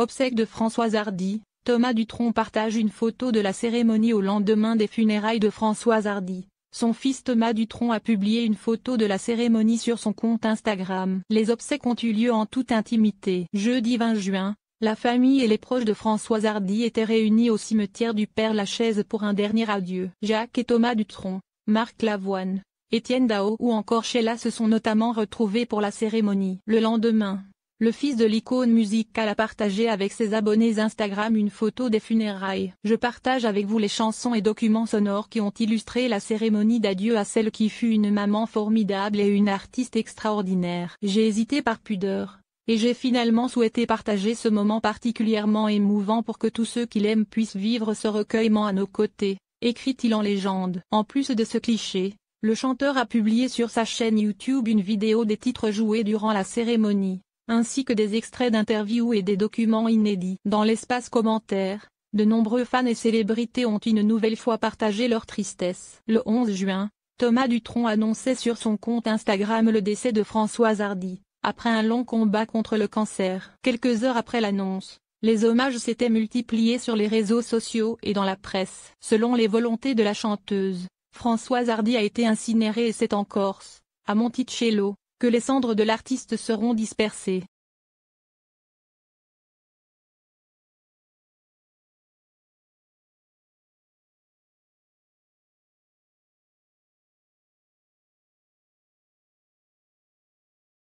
Obsèques de Françoise Hardy, Thomas Dutronc partage une photo de la cérémonie au lendemain des funérailles de Françoise Hardy. Son fils Thomas Dutronc a publié une photo de la cérémonie sur son compte Instagram. Les obsèques ont eu lieu en toute intimité. Jeudi 20 juin, la famille et les proches de Françoise Hardy étaient réunis au cimetière du Père Lachaise pour un dernier adieu. Jacques et Thomas Dutronc, Marc Lavoine, Étienne Dao ou encore Sheila se sont notamment retrouvés pour la cérémonie. Le lendemain, le fils de l'icône musicale a partagé avec ses abonnés Instagram une photo des funérailles. Je partage avec vous les chansons et documents sonores qui ont illustré la cérémonie d'adieu à celle qui fut une maman formidable et une artiste extraordinaire. J'ai hésité par pudeur, et j'ai finalement souhaité partager ce moment particulièrement émouvant pour que tous ceux qui l'aiment puissent vivre ce recueillement à nos côtés, écrit-il en légende. En plus de ce cliché, le chanteur a publié sur sa chaîne YouTube une vidéo des titres joués durant la cérémonie ainsi que des extraits d'interviews et des documents inédits. Dans l'espace commentaire, de nombreux fans et célébrités ont une nouvelle fois partagé leur tristesse. Le 11 juin, Thomas Dutronc annonçait sur son compte Instagram le décès de Françoise Hardy, après un long combat contre le cancer. Quelques heures après l'annonce, les hommages s'étaient multipliés sur les réseaux sociaux et dans la presse. Selon les volontés de la chanteuse, Françoise Hardy a été incinérée et c'est en Corse, à Monticello, que les cendres de l'artiste seront dispersées.